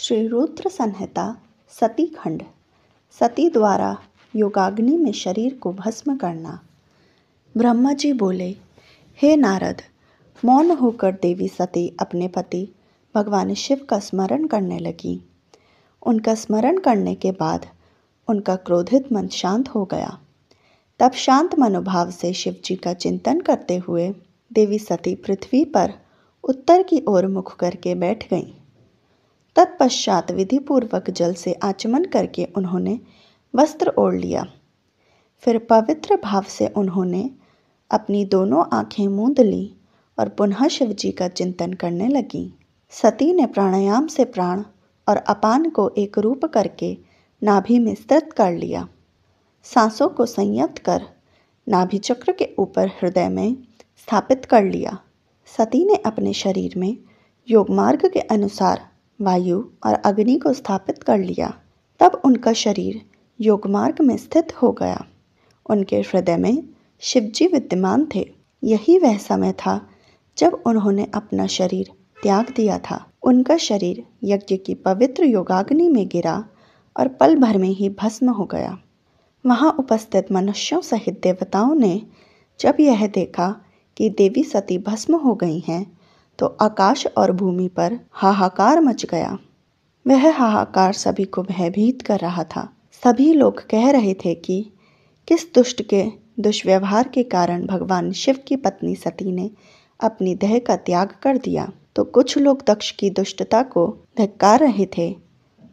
श्री रुद्र संहिता सती खंड सती द्वारा योगाग्नि में शरीर को भस्म करना ब्रह्मा जी बोले हे नारद मौन होकर देवी सती अपने पति भगवान शिव का स्मरण करने लगी उनका स्मरण करने के बाद उनका क्रोधित मन शांत हो गया तब शांत मनोभाव से शिव जी का चिंतन करते हुए देवी सती पृथ्वी पर उत्तर की ओर मुख करके बैठ गईं तत्पश्चात विधिपूर्वक जल से आचमन करके उन्होंने वस्त्र ओढ़ लिया फिर पवित्र भाव से उन्होंने अपनी दोनों आँखें मूंद ली और पुनः शिव जी का चिंतन करने लगी सती ने प्राणायाम से प्राण और अपान को एक रूप करके नाभि स्तृत कर लिया सांसों को संयत कर नाभि चक्र के ऊपर हृदय में स्थापित कर लिया सती ने अपने शरीर में योग मार्ग के अनुसार वायु और अग्नि को स्थापित कर लिया तब उनका शरीर योगमार्ग में स्थित हो गया उनके हृदय में शिवजी विद्यमान थे यही वह समय था जब उन्होंने अपना शरीर त्याग दिया था उनका शरीर यज्ञ की पवित्र योगाग्नि में गिरा और पल भर में ही भस्म हो गया वहाँ उपस्थित मनुष्यों सहित देवताओं ने जब यह देखा कि देवी सती भस्म हो गई हैं तो आकाश और भूमि पर हाहाकार मच गया वह हाहाकार सभी को भयभीत कर रहा था सभी लोग कह रहे थे कि किस दुष्ट के दुष्व्यवहार के कारण भगवान शिव की पत्नी सती ने अपनी देह का त्याग कर दिया तो कुछ लोग दक्ष की दुष्टता को धक्कार रहे थे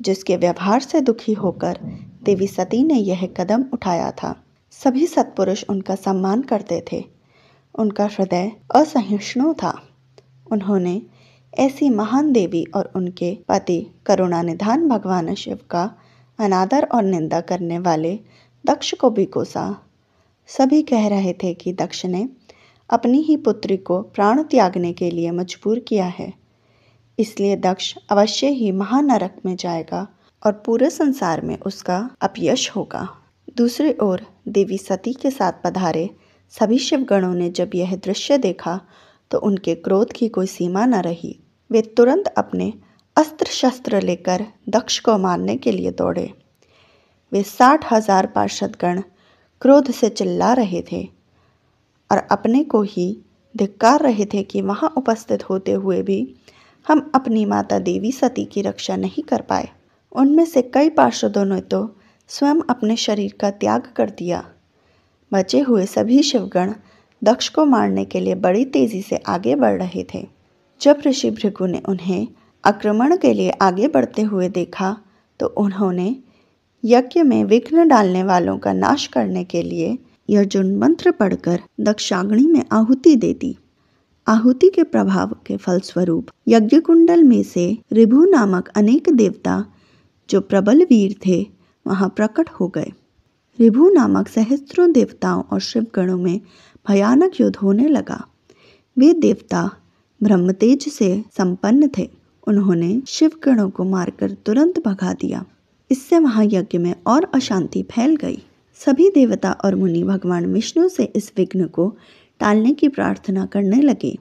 जिसके व्यवहार से दुखी होकर देवी सती ने यह कदम उठाया था सभी सत्पुरुष उनका सम्मान करते थे उनका हृदय असहिष्णु था उन्होंने ऐसी महान देवी और उनके पति करुणा निधान भगवान शिव का अनादर और निंदा करने वाले दक्ष को भी कोसा सभी कह रहे थे कि दक्ष ने अपनी ही पुत्री को प्राण त्यागने के लिए मजबूर किया है इसलिए दक्ष अवश्य ही महानरक में जाएगा और पूरे संसार में उसका अपयश होगा दूसरी ओर देवी सती के साथ पधारे सभी शिवगणों ने जब यह दृश्य देखा तो उनके क्रोध की कोई सीमा न रही वे तुरंत अपने अस्त्र शस्त्र लेकर दक्ष को मारने के लिए दौड़े वे साठ हजार पार्षदगण क्रोध से चिल्ला रहे थे और अपने को ही धिक्कार रहे थे कि वहाँ उपस्थित होते हुए भी हम अपनी माता देवी सती की रक्षा नहीं कर पाए उनमें से कई पार्षदों ने तो स्वयं अपने शरीर का त्याग कर दिया बचे हुए सभी शिवगण दक्ष को मारने के लिए बड़ी तेजी से आगे बढ़ रहे थे जब ऋषि भृगु ने उन्हें आक्रमण के लिए आगे बढ़ते हुए देखा तो उन्होंने यज्ञ में विघ्न डालने वालों का नाश करने के लिए यजुन मंत्र पढ़कर दक्षाग्नि में आहुति दे दी आहुति के प्रभाव के फलस्वरूप यज्ञ कुंडल में से रिभु नामक अनेक देवता जो प्रबल वीर थे वहां प्रकट हो गए रिभु नामक सहस्त्रों देवताओं और शिवगणों में भयानक युद्ध होने लगा वे देवता ब्रह्मतेज से संपन्न थे उन्होंने शिवगणों को मारकर तुरंत भगा दिया इससे वहां यज्ञ में और अशांति फैल गई सभी देवता और मुनि भगवान विष्णु से इस विघ्न को टालने की प्रार्थना करने लगे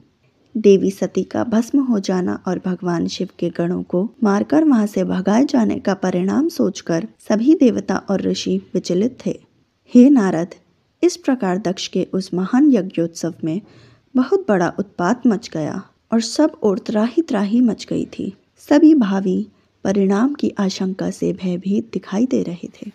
देवी सती का भस्म हो जाना और भगवान शिव के गणों को मारकर वहां से भगाए जाने का परिणाम सोचकर सभी देवता और ऋषि विचलित थे हे नारद इस प्रकार दक्ष के उस महान यज्ञोत्सव में बहुत बड़ा उत्पात मच गया और सब ओर त्राही त्राही मच गई थी सभी भावी परिणाम की आशंका से भयभीत दिखाई दे रहे थे